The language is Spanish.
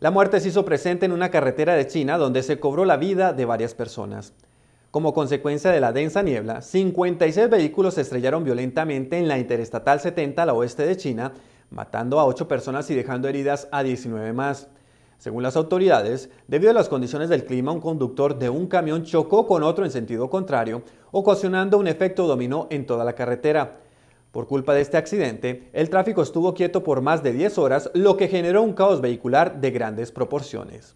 La muerte se hizo presente en una carretera de China donde se cobró la vida de varias personas. Como consecuencia de la densa niebla, 56 vehículos se estrellaron violentamente en la Interestatal 70 al oeste de China, matando a 8 personas y dejando heridas a 19 más. Según las autoridades, debido a las condiciones del clima, un conductor de un camión chocó con otro en sentido contrario, ocasionando un efecto dominó en toda la carretera. Por culpa de este accidente, el tráfico estuvo quieto por más de 10 horas, lo que generó un caos vehicular de grandes proporciones.